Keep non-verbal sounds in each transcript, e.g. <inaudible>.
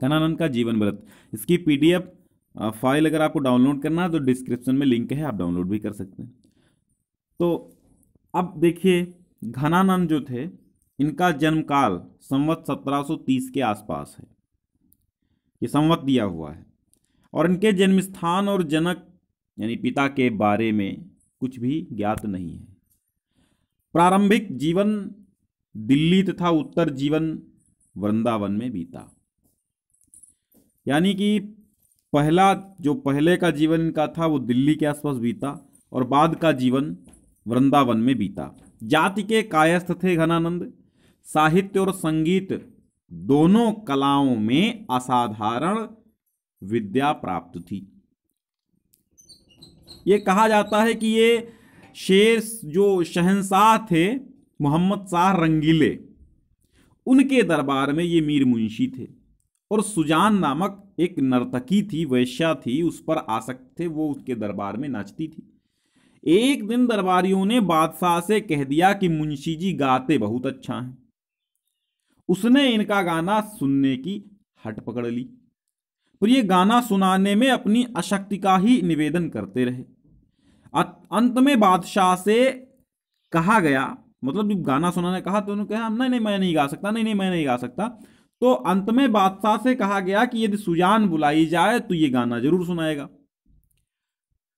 कनानंद का जीवन व्रत इसकी पीडीएफ फाइल अगर आपको डाउनलोड करना है तो डिस्क्रिप्शन में लिंक है आप डाउनलोड भी कर सकते हैं तो अब देखिए घनानंद जो थे इनका जन्मकाल संवत 1730 के आसपास है ये संवत दिया हुआ है और इनके जन्म स्थान और जनक यानी पिता के बारे में कुछ भी ज्ञात नहीं है प्रारंभिक जीवन दिल्ली तथा उत्तर जीवन वृंदावन में बीता यानी कि पहला जो पहले का जीवन इनका था वो दिल्ली के आसपास बीता और बाद का जीवन वृंदावन में बीता जाति के कायस्थ थे घनानंद साहित्य और संगीत दोनों कलाओं में असाधारण विद्या प्राप्त थी ये कहा जाता है कि ये शेर जो शहनशाह थे मोहम्मद शाह रंगीले उनके दरबार में ये मीर मुंशी थे और सुजान नामक एक नर्तकी थी वैश्या थी उस पर आसक्त थे वो उसके दरबार में नाचती थी एक दिन दरबारियों ने बादशाह से कह दिया कि मुंशी जी गाते बहुत अच्छा हैं उसने इनका गाना सुनने की हट पकड़ ली पर ये गाना सुनाने में अपनी अशक्ति का ही निवेदन करते रहे अंत में बादशाह से कहा गया मतलब जब गाना सुनाने कहा तो उन्होंने कहा नहीं नहीं मैं नहीं गा सकता नहीं नहीं मैं नहीं गा सकता तो अंत में बादशाह से कहा गया कि यदि सुजान बुलाई जाए तो ये गाना जरूर सुनाएगा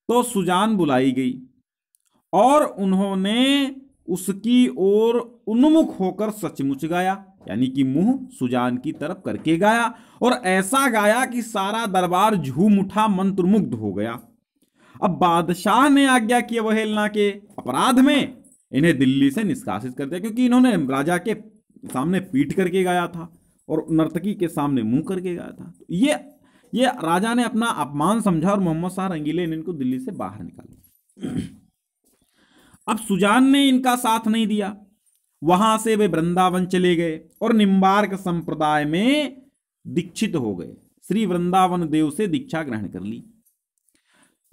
तो सुजान बुलाई गई और उन्होंने उसकी ओर उन्मुख होकर सचमुच गाया यानी कि मुंह सुजान की तरफ करके गाया और ऐसा गाया कि सारा दरबार झूम उठा मंत्रमुग्ध हो गया अब बादशाह ने आज्ञा की अवहेलना के अपराध में इन्हें दिल्ली से निष्कासित कर दिया क्योंकि इन्होंने राजा के सामने पीट करके गाया था और नर्तकी के सामने मुंह करके गया था तो ये ये राजा ने अपना अपमान समझा और मोहम्मद शाह रंगीले ने इनको दिल्ली से बाहर निकाला अब सुजान ने इनका साथ नहीं दिया वहां से वे वृंदावन चले गए और निम्बार्क संप्रदाय में दीक्षित हो गए श्री वृंदावन देव से दीक्षा ग्रहण कर ली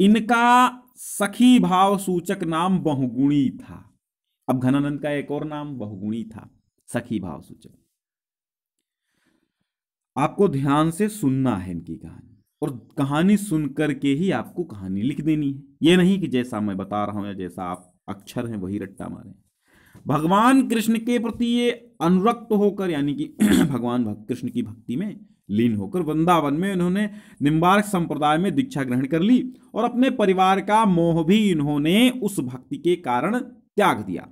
इनका सखी भाव सूचक नाम बहुगुणी था अब घनानंद का एक और नाम बहुगुणी था सखी भाव सूचक आपको ध्यान से सुनना है इनकी कहानी और कहानी सुन करके ही आपको कहानी लिख देनी है ये नहीं कि जैसा मैं बता रहा हूँ या जैसा आप अक्षर हैं वही रट्टा मारें भगवान कृष्ण के प्रति ये अनुरक्त होकर यानी कि <clears throat> भगवान कृष्ण की भक्ति में लीन होकर वृंदावन में इन्होंने निम्बार्क संप्रदाय में दीक्षा ग्रहण कर ली और अपने परिवार का मोह भी इन्होंने उस भक्ति के कारण त्याग दिया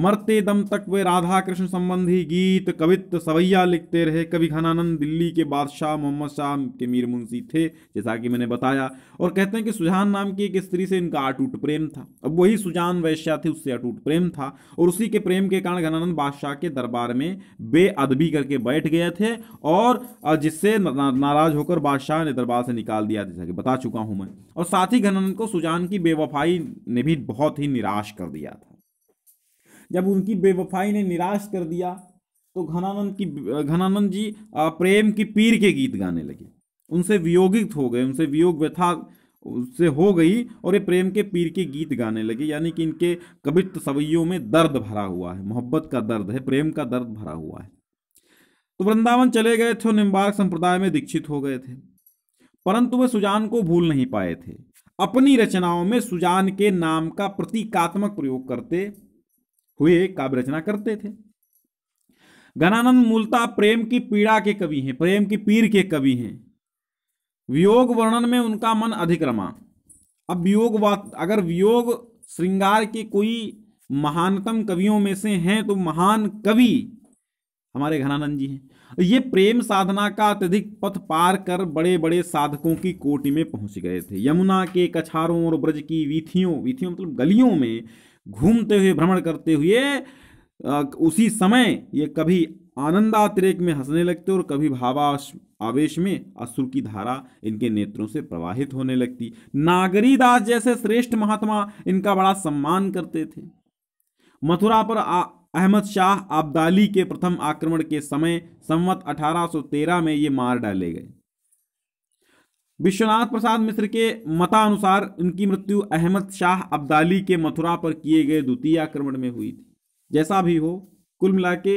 मरते दम तक वे राधा कृष्ण संबंधी गीत कवित्व सवैया लिखते रहे कवि घनानंद दिल्ली के बादशाह मोहम्मद शाह के मीर मुंशी थे जैसा कि मैंने बताया और कहते हैं कि सुजान नाम की एक स्त्री से इनका अटूट प्रेम था अब वही सुजान वैश्या थी उससे अटूट प्रेम था और उसी के प्रेम के कारण घनानंद बादशाह के दरबार में बेअदबी करके बैठ गए थे और जिससे नाराज होकर बादशाह ने दरबार से निकाल दिया जैसा कि बता चुका हूँ मैं और साथ ही घनानंद को सुजान की बेवफाई ने भी बहुत ही निराश कर दिया था जब उनकी बेवफाई ने निराश कर दिया तो घनानंद की घनानंद जी प्रेम की पीर के गीत गाने लगे उनसे वियोगित हो गए उनसे वियोग व्यथा उससे हो गई और ये प्रेम के पीर के गीत गाने लगे यानी कि इनके कवित्व सवैयों में दर्द भरा हुआ है मोहब्बत का दर्द है प्रेम का दर्द भरा हुआ है तो वृंदावन चले गए थे और निम्बार्क संप्रदाय में दीक्षित हो गए थे परंतु वे सुजान को भूल नहीं पाए थे अपनी रचनाओं में सुजान के नाम का प्रतीकात्मक प्रयोग करते हुए काव्य रचना करते थे घनानंद मूलता प्रेम की पीड़ा के कवि हैं प्रेम की पीर के कवि हैं वियोग वर्णन में उनका मन अधिक रमा अब वियोग अगर वियोग श्रृंगार के कोई महानतम कवियों में से हैं तो महान कवि हमारे घनानंद जी हैं ये प्रेम साधना का अत्यधिक पथ पार कर बड़े बड़े साधकों की कोटि में पहुंच गए थे यमुना के कछारों और ब्रज की वीथियों वीथियों मतलब गलियों में घूमते हुए भ्रमण करते हुए उसी समय ये कभी आनंदातिरेक में हंसने लगते और कभी भावाश आवेश में असुर की धारा इनके नेत्रों से प्रवाहित होने लगती नागरी दास जैसे श्रेष्ठ महात्मा इनका बड़ा सम्मान करते थे मथुरा पर अहमद शाह आब्दाली के प्रथम आक्रमण के समय संवत 1813 में ये मार डाले गए विश्वनाथ प्रसाद मिश्र के मतानुसार उनकी मृत्यु अहमद शाह अब्दाली के मथुरा पर किए गए द्वितीय आक्रमण में हुई थी जैसा भी हो कुल मिला के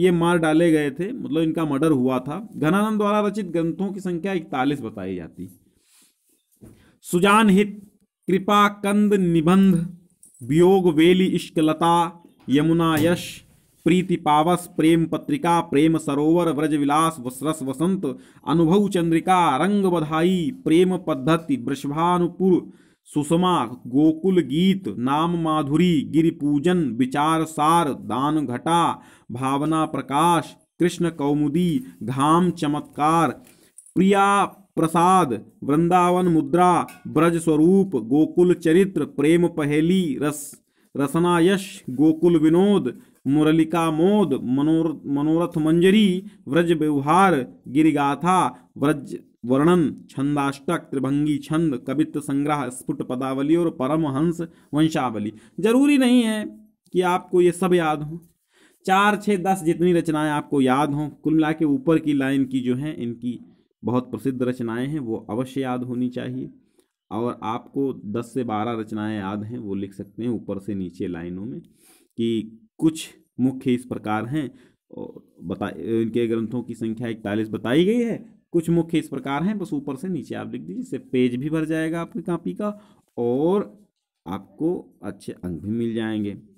ये मार डाले गए थे मतलब इनका मर्डर हुआ था घनानंद द्वारा रचित ग्रंथों की संख्या इकतालीस बताई जाती सुजान हित कृपा कंद निबंध वियोग वेली इश्कलता यमुना यश प्रीति पावस प्रेम पत्रिका प्रेम सरोवर व्रज विलास वसरस वसंत अनुभव चंद्रिका रंग बधाई प्रेम पद्धति वृषभानुपुर सुषमा गोकुल गीत नाम माधुरी गिरि पूजन विचार सार दान घटा भावना प्रकाश कृष्ण कौमुदी घाम चमत्कार प्रिया प्रसाद वृंदावन मुद्रा ब्रज स्वरूप गोकुल चरित्र प्रेम पहेली रस रसनायश गोकुल विनोद मुरलिका मोद मनोर मनोरथ मंजरी व्रज व्यवहार गिरिगाथा व्रज वर्णन छंदाष्टक त्रिभंगी छंद कवित्त संग्रह स्फुट पदावली और परमहंस वंशावली जरूरी नहीं है कि आपको ये सब याद हो चार छः दस जितनी रचनाएं आपको याद हों कुल मिला के ऊपर की लाइन की जो हैं इनकी बहुत प्रसिद्ध रचनाएं हैं वो अवश्य याद होनी चाहिए और आपको 10 से 12 रचनाएं याद हैं वो लिख सकते हैं ऊपर से नीचे लाइनों में कि कुछ मुख्य इस प्रकार हैं और बता इनके ग्रंथों की संख्या इकतालीस बताई गई है कुछ मुख्य इस प्रकार हैं बस ऊपर से नीचे आप लिख दीजिए इससे पेज भी भर जाएगा आपकी कापी का और आपको अच्छे अंक भी मिल जाएंगे